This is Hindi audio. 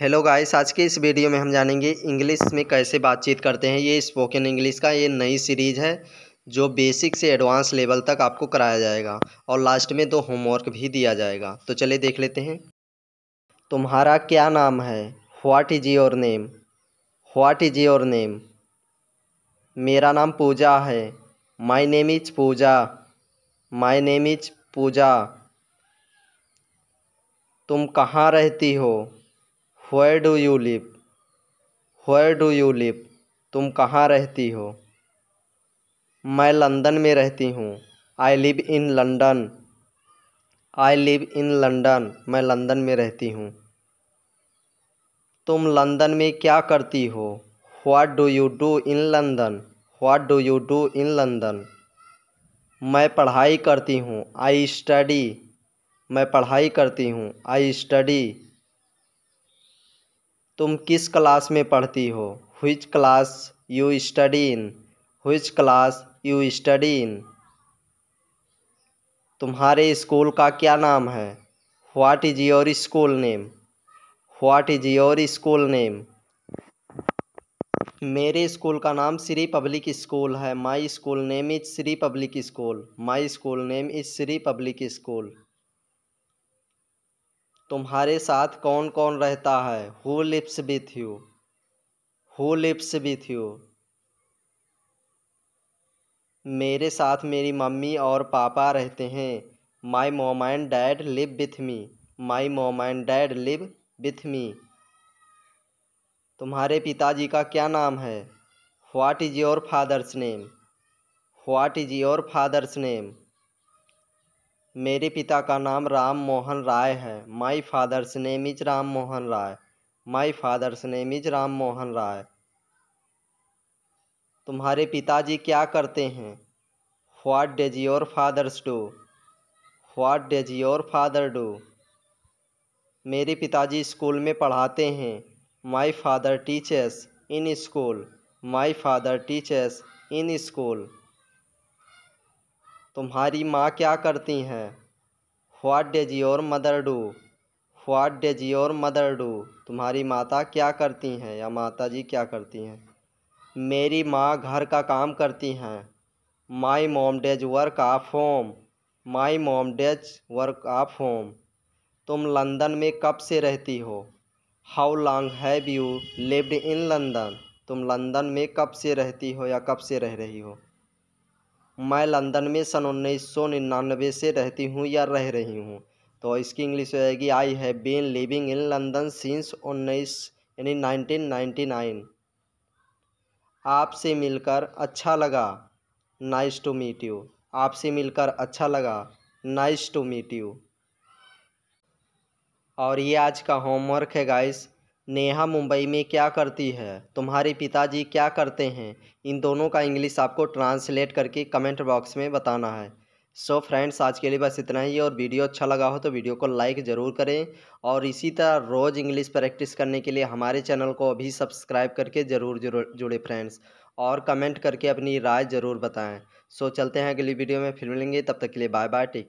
हेलो गाइस आज के इस वीडियो में हम जानेंगे इंग्लिश में कैसे बातचीत करते हैं ये स्पोकन इंग्लिश का ये नई सीरीज़ है जो बेसिक से एडवांस लेवल तक आपको कराया जाएगा और लास्ट में दो होमवर्क भी दिया जाएगा तो चलिए देख लेते हैं तुम्हारा क्या नाम है what is your name what is your name मेरा नाम पूजा है my name is Pooja my name is Pooja तुम कहाँ रहती हो where do you live where do you live तुम कहाँ रहती हो मैं लंदन में रहती हूँ I live in London I live in London मैं लंदन में रहती हूँ तुम लंदन में क्या करती हो what do you do in London watt do you do in London मैं पढ़ाई करती हूँ आई स्टडी मैं पढ़ाई करती हूँ आई स्टडी तुम किस क्लास में पढ़ती हो which class you study in which class you study in तुम्हारे स्कूल का क्या नाम है what is your school name what is your school name मेरे स्कूल का नाम श्री पब्लिक स्कूल है my school name is Shri public school my school name is Shri public school तुम्हारे साथ कौन कौन रहता है who lives with you who lives with you मेरे साथ मेरी मम्मी और पापा रहते हैं my mom and dad live with me my mom and dad live with me तुम्हारे पिताजी का क्या नाम है what is your father's name what is your father's name मेरे पिता का नाम राम मोहन राय है my father's name is Ram Mohan Rai my father's name is Ram Mohan Rai तुम्हारे पिताजी क्या करते हैं what does your father's do what does your father do मेरे पिताजी स्कूल में पढ़ाते हैं my father teaches in school my father teaches in school तुम्हारी माँ क्या करती हैं what does your mother do what does your mother do तुम्हारी माता क्या करती हैं या माता जी क्या करती हैं मेरी माँ घर का काम करती हैं my mom does work of home my mom does work of home तुम लंदन में कब से रहती हो how long have you lived in London तुम लंदन में कब से रहती हो या कब से रह रही हो मैं लंदन में सन उन्नीस सौ निन्यानवे से रहती हूँ या रह रही हूँ तो इसकी इंग्लिश हो जाएगी I have been living in London since उन्नीस यानी नाइनटीन नाइन्टी नाइन आपसे मिलकर अच्छा लगा नाइस टू मीट यू आपसे मिलकर अच्छा लगा नाइस टू मीट यू और ये आज का होमवर्क है गाइस नेहा मुंबई में क्या करती है तुम्हारे पिताजी क्या करते हैं इन दोनों का इंग्लिश आपको ट्रांसलेट करके कमेंट बॉक्स में बताना है सो so फ्रेंड्स आज के लिए बस इतना ही और वीडियो अच्छा लगा हो तो वीडियो को लाइक ज़रूर करें और इसी तरह रोज़ इंग्लिश प्रैक्टिस करने के लिए हमारे चैनल को अभी सब्सक्राइब करके ज़रूर जुड़े फ्रेंड्स और कमेंट करके अपनी राय ज़रूर बताएँ सो so चलते हैं अगली वीडियो में फिर मिलेंगे तब तक के लिए बाय बाय टेक